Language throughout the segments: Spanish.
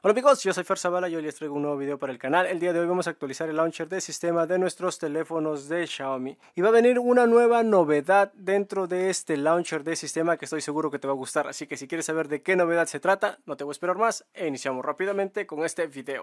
Hola amigos, yo soy Fer Zavala y hoy les traigo un nuevo video para el canal. El día de hoy vamos a actualizar el launcher de sistema de nuestros teléfonos de Xiaomi. Y va a venir una nueva novedad dentro de este launcher de sistema que estoy seguro que te va a gustar. Así que si quieres saber de qué novedad se trata, no te voy a esperar más e iniciamos rápidamente con este video.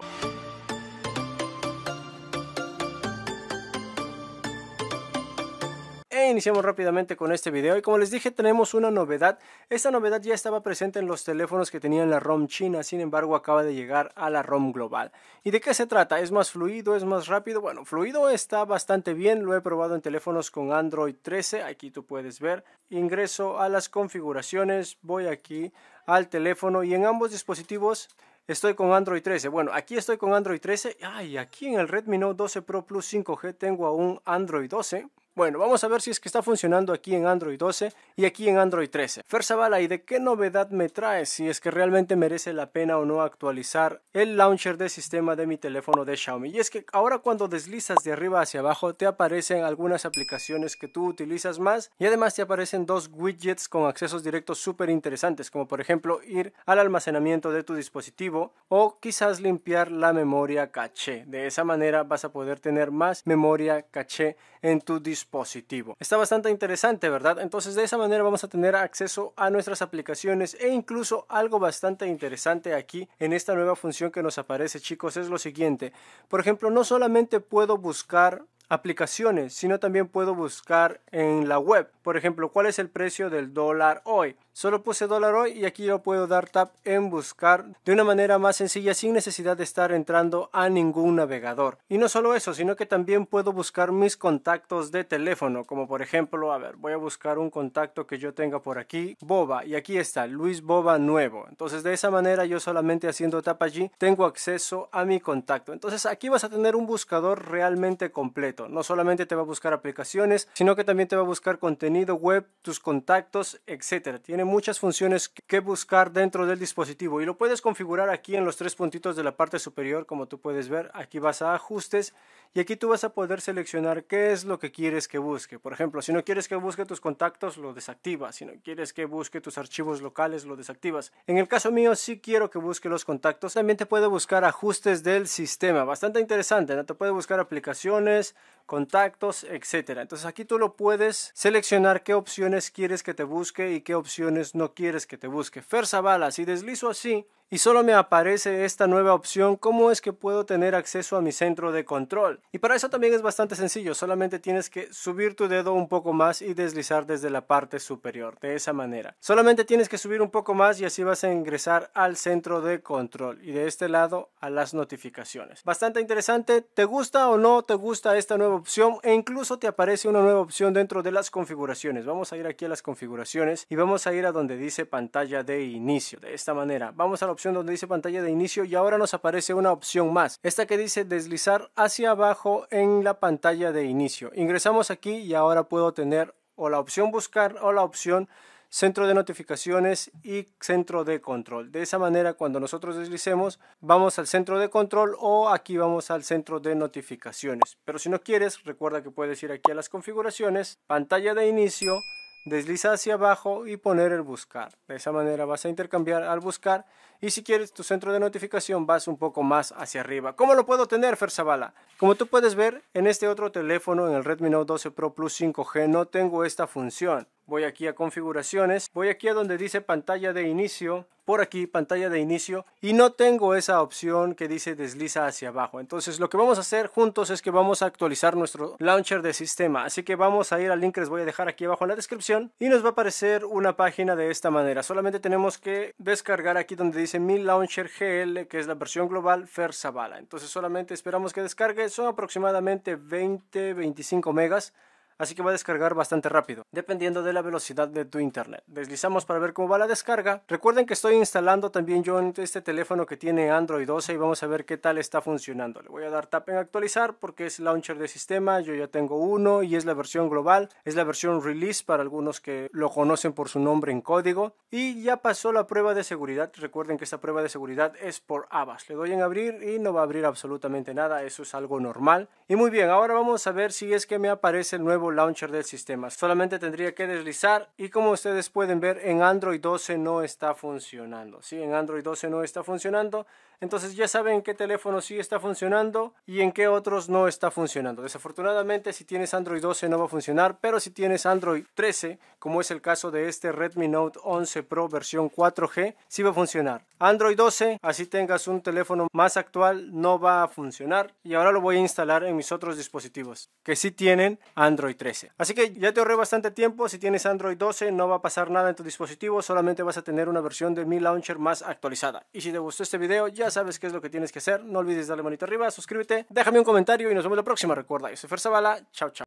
iniciamos rápidamente con este video y como les dije tenemos una novedad. Esta novedad ya estaba presente en los teléfonos que tenían la ROM china, sin embargo acaba de llegar a la ROM global. ¿Y de qué se trata? ¿Es más fluido? ¿Es más rápido? Bueno, fluido está bastante bien, lo he probado en teléfonos con Android 13, aquí tú puedes ver. Ingreso a las configuraciones, voy aquí al teléfono y en ambos dispositivos estoy con Android 13. Bueno, aquí estoy con Android 13. Ay, aquí en el Redmi Note 12 Pro Plus 5G tengo aún Android 12. Bueno, vamos a ver si es que está funcionando aquí en Android 12 y aquí en Android 13. Zavala, ¿y de qué novedad me traes? Si es que realmente merece la pena o no actualizar el launcher de sistema de mi teléfono de Xiaomi. Y es que ahora cuando deslizas de arriba hacia abajo te aparecen algunas aplicaciones que tú utilizas más y además te aparecen dos widgets con accesos directos súper interesantes, como por ejemplo ir al almacenamiento de tu dispositivo o quizás limpiar la memoria caché. De esa manera vas a poder tener más memoria caché en tu dispositivo positivo. Está bastante interesante, ¿verdad? Entonces de esa manera vamos a tener acceso a nuestras aplicaciones e incluso algo bastante interesante aquí en esta nueva función que nos aparece, chicos, es lo siguiente. Por ejemplo, no solamente puedo buscar aplicaciones, sino también puedo buscar en la web. Por ejemplo, ¿cuál es el precio del dólar hoy? Solo puse dólar hoy y aquí yo puedo dar tap en buscar de una manera más sencilla sin necesidad de estar entrando a ningún navegador. Y no solo eso, sino que también puedo buscar mis contactos de teléfono, como por ejemplo, a ver, voy a buscar un contacto que yo tenga por aquí, Boba, y aquí está, Luis Boba nuevo. Entonces de esa manera yo solamente haciendo tap allí tengo acceso a mi contacto. Entonces aquí vas a tener un buscador realmente completo. No solamente te va a buscar aplicaciones, sino que también te va a buscar contenido web, tus contactos, etcétera. Tiene muchas funciones que buscar dentro del dispositivo y lo puedes configurar aquí en los tres puntitos de la parte superior como tú puedes ver. Aquí vas a ajustes y aquí tú vas a poder seleccionar qué es lo que quieres que busque. Por ejemplo, si no quieres que busque tus contactos, lo desactivas. Si no quieres que busque tus archivos locales, lo desactivas. En el caso mío si quiero que busque los contactos. También te puede buscar ajustes del sistema. Bastante interesante. ¿no? Te puede buscar aplicaciones, contactos, etcétera. Entonces aquí tú lo puedes seleccionar qué opciones quieres que te busque y qué opciones no quieres que te busque. Fersa bala, si deslizo así y solo me aparece esta nueva opción, ¿cómo es que puedo tener acceso a mi centro de control? Y para eso también es bastante sencillo, solamente tienes que subir tu dedo un poco más y deslizar desde la parte superior, de esa manera. Solamente tienes que subir un poco más y así vas a ingresar al centro de control y de este lado a las notificaciones. Bastante interesante, ¿te gusta o no te gusta esta nueva opción? E incluso te aparece una nueva opción dentro de las configuraciones. Vamos a ir aquí a las configuraciones y vamos a ir a donde dice pantalla de inicio, de esta manera. Vamos a la opción donde dice pantalla de inicio y ahora nos aparece una opción más. Esta que dice deslizar hacia abajo en la pantalla de inicio. Ingresamos aquí y ahora puedo tener o la opción buscar o la opción centro de notificaciones y centro de control. De esa manera, cuando nosotros deslicemos, vamos al centro de control o aquí vamos al centro de notificaciones. Pero si no quieres, recuerda que puedes ir aquí a las configuraciones, pantalla de inicio, desliza hacia abajo y poner el buscar. De esa manera vas a intercambiar al buscar y si quieres tu centro de notificación vas un poco más hacia arriba. ¿Cómo lo puedo tener, Ferzabala? Como tú puedes ver, en este otro teléfono, en el Redmi Note 12 Pro Plus 5G, no tengo esta función voy aquí a configuraciones, voy aquí a donde dice pantalla de inicio, por aquí pantalla de inicio y no tengo esa opción que dice desliza hacia abajo. Entonces lo que vamos a hacer juntos es que vamos a actualizar nuestro launcher de sistema. Así que vamos a ir al link que les voy a dejar aquí abajo en la descripción y nos va a aparecer una página de esta manera. Solamente tenemos que descargar aquí donde dice mi launcher GL que es la versión global Fersavala. Entonces solamente esperamos que descargue. Son aproximadamente 20-25 megas así que va a descargar bastante rápido, dependiendo de la velocidad de tu internet. Deslizamos para ver cómo va la descarga. Recuerden que estoy instalando también yo en este teléfono que tiene Android 12 y vamos a ver qué tal está funcionando. Le voy a dar tap en actualizar porque es launcher de sistema, yo ya tengo uno y es la versión global, es la versión release para algunos que lo conocen por su nombre en código y ya pasó la prueba de seguridad. Recuerden que esta prueba de seguridad es por ABAS. Le doy en abrir y no va a abrir absolutamente nada, eso es algo normal. Y muy bien, ahora vamos a ver si es que me aparece el nuevo launcher del sistema. Solamente tendría que deslizar y como ustedes pueden ver en Android 12 no está funcionando. Si en Android 12 no está funcionando, entonces ya saben qué teléfono sí está funcionando y en qué otros no está funcionando. Desafortunadamente si tienes Android 12 no va a funcionar, pero si tienes Android 13, como es el caso de este Redmi Note 11 Pro versión 4G, sí va a funcionar. Android 12, así tengas un teléfono más actual, no va a funcionar y ahora lo voy a instalar en mis otros dispositivos que sí tienen Android 13. Así que ya te ahorré bastante tiempo, si tienes Android 12 no va a pasar nada en tu dispositivo, solamente vas a tener una versión de mi launcher más actualizada. Y si te gustó este video, ya sabes qué es lo que tienes que hacer. No olvides darle manito arriba, suscríbete, déjame un comentario y nos vemos la próxima. Recuerda, yo soy Fer Chao, chao.